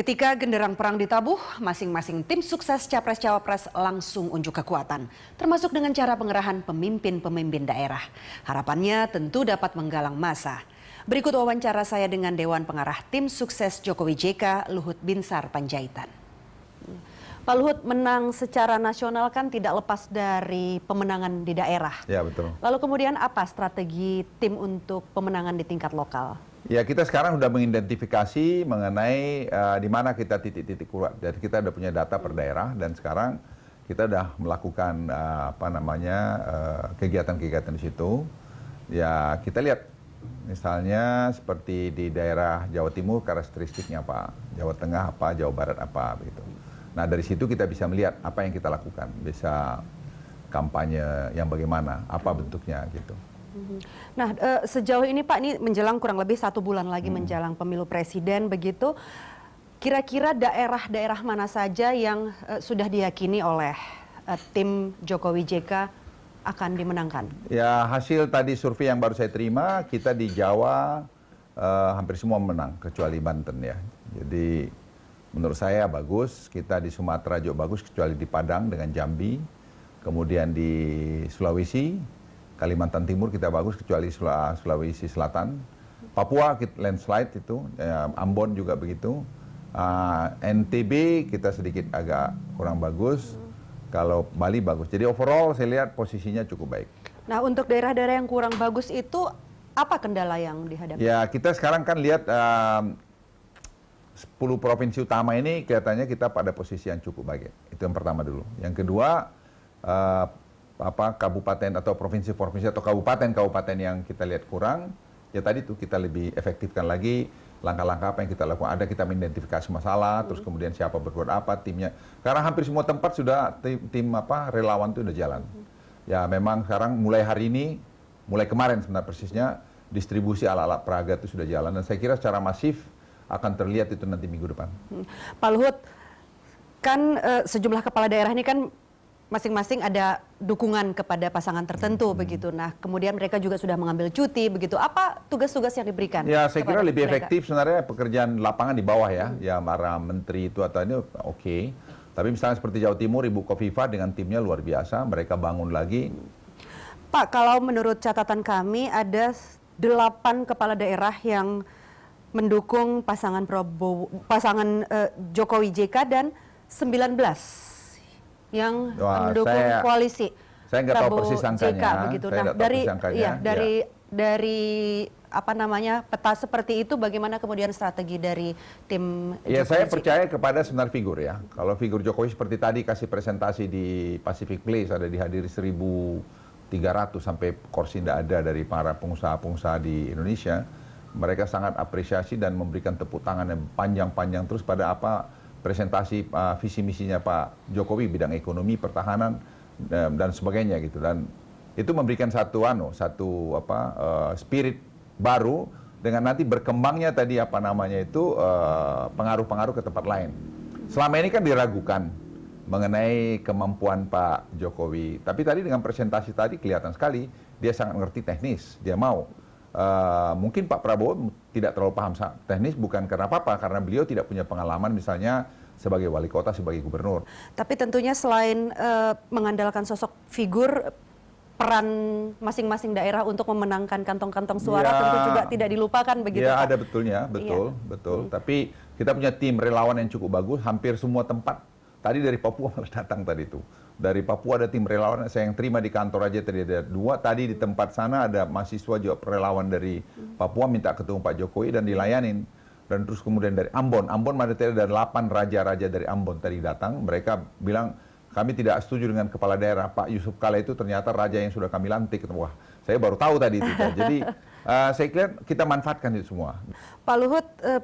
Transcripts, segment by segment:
Ketika genderang perang ditabuh, masing-masing tim sukses capres-cawapres langsung unjuk kekuatan, termasuk dengan cara pengerahan pemimpin-pemimpin daerah. Harapannya tentu dapat menggalang masa. Berikut wawancara saya dengan Dewan Pengarah Tim Sukses Jokowi JK, Luhut Binsar Panjaitan. Pak Luhut menang secara nasional kan tidak lepas dari pemenangan di daerah. Ya betul. Lalu kemudian apa strategi tim untuk pemenangan di tingkat lokal? Ya kita sekarang sudah mengidentifikasi mengenai uh, di mana kita titik-titik kuat. Jadi kita sudah punya data per daerah dan sekarang kita sudah melakukan uh, apa namanya kegiatan eh, kegiatan-kegiatan di situ. Ya kita lihat misalnya seperti di daerah Jawa Timur karakteristiknya apa, Jawa Tengah apa, Jawa Barat apa begitu. Nah dari situ kita bisa melihat apa yang kita lakukan, bisa kampanye yang bagaimana, apa bentuknya gitu. Mm-hmm. Nah, eh, sejauh ini Pak, ini menjelang kurang lebih satu bulan lagi hmm. menjelang pemilu presiden begitu. Kira-kira daerah-daerah mana saja yang eh, sudah diyakini oleh eh, tim Jokowi JK akan dimenangkan? Ya, hasil tadi survei yang baru saya terima, kita di Jawa eh, hampir semua menang, kecuali Banten ya. Jadi menurut saya bagus, kita di Sumatera juga bagus, kecuali di Padang dengan Jambi, kemudian di Sulawesi, Kalimantan Timur kita bagus kecuali Sulawesi Selatan. Papua kita landslide itu, eh, Ambon juga begitu. Uh, ah, NTB kita sedikit agak kurang bagus. Kalau Bali bagus. Jadi overall saya lihat posisinya cukup baik. Nah, untuk daerah-daerah yang kurang bagus itu apa kendala yang dihadapi? Ya, kita sekarang kan lihat uh, 10 provinsi utama ini kelihatannya kita pada posisi yang cukup baik. Itu yang pertama dulu. Yang kedua, uh, apa kabupaten atau provinsi-provinsi atau kabupaten-kabupaten yang kita lihat kurang, ya tadi tuh kita lebih efektifkan lagi langkah-langkah apa yang kita lakukan. Ada kita mengidentifikasi masalah, hmm. terus kemudian siapa berbuat apa, timnya. Karena hampir semua tempat sudah tim, tim apa relawan itu sudah jalan. Ya memang sekarang mulai hari ini, mulai kemarin sebenarnya persisnya distribusi alat-alat peraga itu sudah jalan dan saya kira secara masif akan terlihat itu nanti minggu depan. Hmm. Pak Luhut, kan e, sejumlah kepala daerah ini kan masing-masing ada dukungan kepada pasangan tertentu hmm. begitu. Nah, kemudian mereka juga sudah mengambil cuti begitu. Apa tugas-tugas yang diberikan? Ya, saya kira lebih mereka? efektif sebenarnya pekerjaan lapangan di bawah ya. Hmm. Ya, para menteri itu atau ini oke. Okay. Tapi misalnya seperti Jawa Timur, Ibu Kofifa dengan timnya luar biasa, mereka bangun lagi. Pak, kalau menurut catatan kami ada delapan kepala daerah yang mendukung pasangan Prabowo, pasangan eh, Jokowi JK dan 19 yang eh, Wah, mendukung saya, koalisi. Saya nggak tahu persis angkanya. JK, begitu. Saya nah, iya, dari iya, dari ya. dari apa namanya peta seperti itu bagaimana kemudian strategi dari tim Ya saya percaya kepada sebenar figur ya. Kalau figur Jokowi seperti tadi kasih presentasi di Pacific Place ada dihadiri 1.300 sampai kursi tidak ada dari para pengusaha-pengusaha di Indonesia. Mereka sangat apresiasi dan memberikan tepuk tangan yang panjang-panjang terus pada apa presentasi uh, visi misinya Pak Jokowi bidang ekonomi, pertahanan um, dan sebagainya gitu dan itu memberikan satu anu satu apa uh, spirit baru dengan nanti berkembangnya tadi apa namanya itu ah, pengaruh-pengaruh ke tempat lain. Selama ini kan diragukan mengenai kemampuan Pak Jokowi. Tapi tadi dengan presentasi tadi kelihatan sekali dia sangat ngerti teknis, dia mau. Uh, mungkin Pak Prabowo tidak terlalu paham teknis bukan karena apa-apa, karena beliau tidak punya pengalaman misalnya sebagai wali kota, sebagai gubernur. Tapi tentunya selain uh, mengandalkan sosok figur, peran masing-masing daerah untuk memenangkan kantong-kantong suara ya, tentu juga tidak dilupakan begitu. Ya Pak. ada betulnya, iya. betul, ya. betul. Hmm. Tapi kita punya tim relawan yang cukup bagus, hampir semua tempat. Tadi dari Papua malah datang tadi itu dari Papua ada tim relawan saya yang terima di kantor aja tadi ada dua tadi di tempat sana ada mahasiswa juga relawan dari Papua minta ketemu Pak Jokowi dan dilayanin dan terus kemudian dari Ambon Ambon ada tadi ada delapan raja-raja dari Ambon tadi datang mereka bilang kami tidak setuju dengan kepala daerah Pak Yusuf Kala itu ternyata raja yang sudah kami lantik wah saya baru tahu tadi itu jadi uh, saya kira kita manfaatkan itu semua Pak Luhut uh,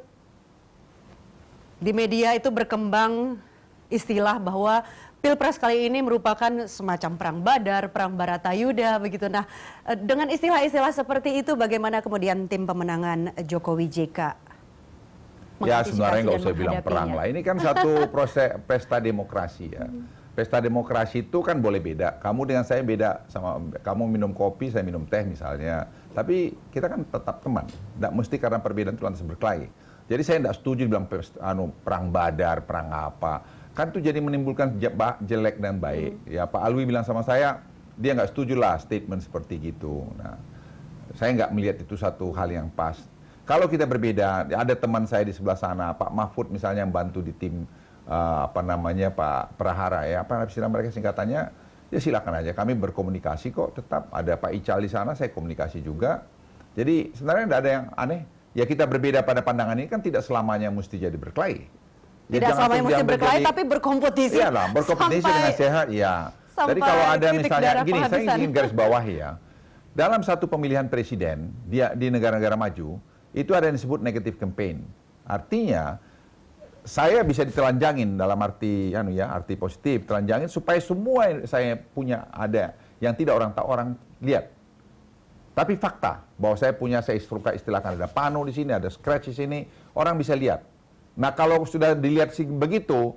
di media itu berkembang istilah bahwa Pilpres kali ini merupakan semacam perang badar, perang Baratayuda begitu. Nah, eh, dengan istilah-istilah seperti itu bagaimana kemudian tim pemenangan Jokowi JK Ya sebenarnya nggak usah bilang perang lah. Ini kan satu proses pesta demokrasi ya. Pesta demokrasi itu kan boleh beda. Kamu dengan saya beda sama kamu minum kopi, saya minum teh misalnya. Tapi kita kan tetap teman. Tidak mesti karena perbedaan itu lantas berkelahi. Jadi saya tidak setuju bilang anu, perang badar, perang apa kan itu jadi menimbulkan jelek dan baik. Hmm. Ya Pak Alwi bilang sama saya, dia nggak setuju lah statement seperti gitu. Nah, saya nggak melihat itu satu hal yang pas. Kalau kita berbeda, ada teman saya di sebelah sana, Pak Mahfud misalnya yang bantu di tim uh, apa namanya Pak Prahara ya, apa istilah mereka singkatannya, ya silakan aja. Kami berkomunikasi kok, tetap ada Pak Ical di sana, saya komunikasi juga. Jadi sebenarnya tidak ada yang aneh. Ya kita berbeda pada pandangan ini kan tidak selamanya mesti jadi berkelahi. Tidak selamanya mesti berkelahi tapi berkompetisi. Iya lah, berkompetisi sampai, dengan sehat, ya. Jadi kalau ada misalnya gini, saya ingin garis bawahi ya. Dalam satu pemilihan presiden dia di negara-negara maju itu ada yang disebut negative campaign. Artinya saya bisa ditelanjangin dalam arti anu ya, arti positif, telanjangin supaya semua yang saya punya ada yang tidak orang tahu orang lihat. Tapi fakta bahwa saya punya saya istilahkan ada pano di sini, ada scratch di sini, orang bisa lihat. Nah kalau sudah dilihat begitu,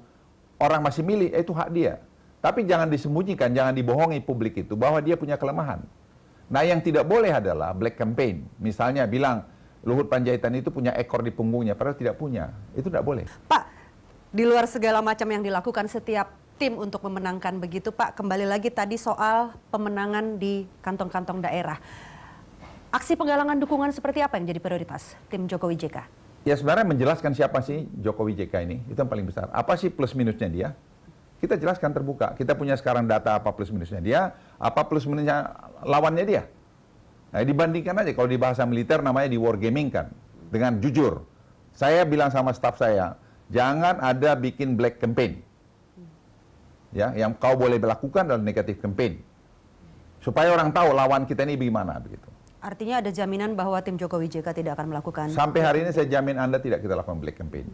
orang masih milih, eh, itu hak dia. Tapi jangan disembunyikan, jangan dibohongi publik itu bahwa dia punya kelemahan. Nah yang tidak boleh adalah black campaign. Misalnya bilang Luhut Panjaitan itu punya ekor di punggungnya, padahal tidak punya. Itu tidak boleh. Pak, di luar segala macam yang dilakukan setiap tim untuk memenangkan begitu Pak, kembali lagi tadi soal pemenangan di kantong-kantong daerah. Aksi penggalangan dukungan seperti apa yang jadi prioritas tim Jokowi JK? ya sebenarnya menjelaskan siapa sih Jokowi JK ini, itu yang paling besar. Apa sih plus minusnya dia? Kita jelaskan terbuka. Kita punya sekarang data apa plus minusnya dia, apa plus minusnya lawannya dia. Nah, dibandingkan aja kalau di bahasa militer namanya di gaming kan dengan jujur. Saya bilang sama staff saya, jangan ada bikin black campaign. Ya, yang kau boleh lakukan adalah negatif campaign. Supaya orang tahu lawan kita ini bagaimana begitu. Artinya ada jaminan bahwa tim Jokowi JK tidak akan melakukan. Sampai hari ini saya jamin Anda tidak kita lakukan black campaign.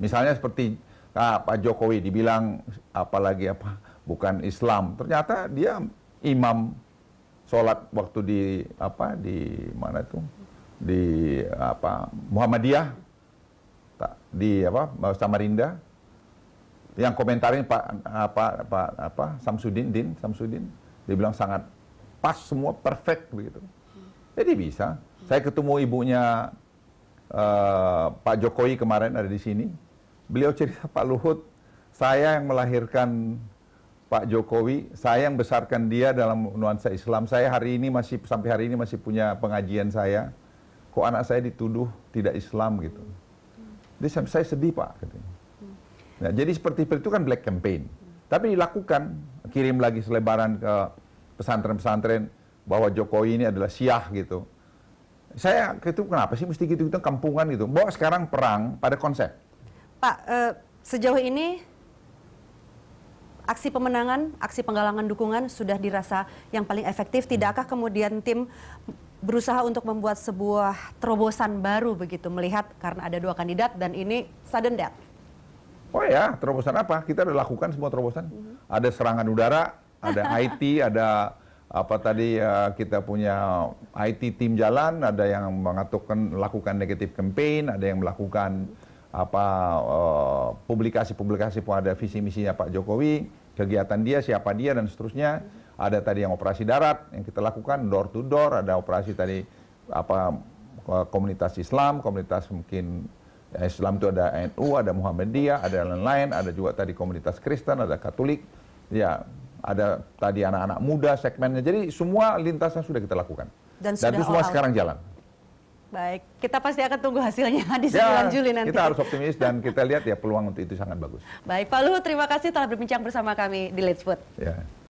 Misalnya seperti ah, Pak Jokowi dibilang apalagi apa bukan Islam, ternyata dia imam sholat waktu di apa di mana itu di apa Muhammadiyah di apa Samarinda yang komentarin Pak apa Pak apa Samsudin Din Samsudin dibilang sangat pas semua perfect begitu. Jadi bisa. Saya ketemu ibunya uh, Pak Jokowi kemarin ada di sini. Beliau cerita Pak Luhut, saya yang melahirkan Pak Jokowi, saya yang besarkan dia dalam nuansa Islam. Saya hari ini masih sampai hari ini masih punya pengajian saya. Kok anak saya dituduh tidak Islam gitu. Jadi saya sedih Pak katanya. Nah, jadi seperti itu kan black campaign. Tapi dilakukan, kirim lagi selebaran ke pesantren-pesantren bahwa Jokowi ini adalah siah gitu. Saya itu kenapa sih mesti gitu-gitu kampungan gitu. Bahwa sekarang perang pada konsep. Pak, eh, sejauh ini aksi pemenangan, aksi penggalangan dukungan sudah dirasa yang paling efektif. Hmm. Tidakkah kemudian tim berusaha untuk membuat sebuah terobosan baru begitu melihat karena ada dua kandidat dan ini sudden death? Oh ya, terobosan apa? Kita sudah lakukan semua terobosan. Mm -hmm. Ada serangan udara, ada IT, ada apa tadi ya, kita punya IT tim jalan, ada yang mengatakan lakukan negatif campaign, ada yang melakukan apa eh, publikasi-publikasi uh, ada visi misinya Pak Jokowi, kegiatan dia siapa dia dan seterusnya. Ada tadi yang operasi darat yang kita lakukan door to door, ada operasi tadi apa eh, komunitas Islam, komunitas mungkin eh, Islam itu ada NU, ada Muhammadiyah, ada lain-lain, ada juga tadi komunitas Kristen, ada Katolik. Ya, ada tadi anak-anak muda segmennya. Jadi semua lintasan sudah kita lakukan. Dan, Dan itu semua sekarang jalan. Baik, kita pasti akan tunggu hasilnya di 9 ya, Juli nanti. Kita harus optimis dan kita lihat ya peluang untuk itu sangat bagus. Baik, Pak Luhut terima kasih telah berbincang bersama kami di Let's Food. Ya.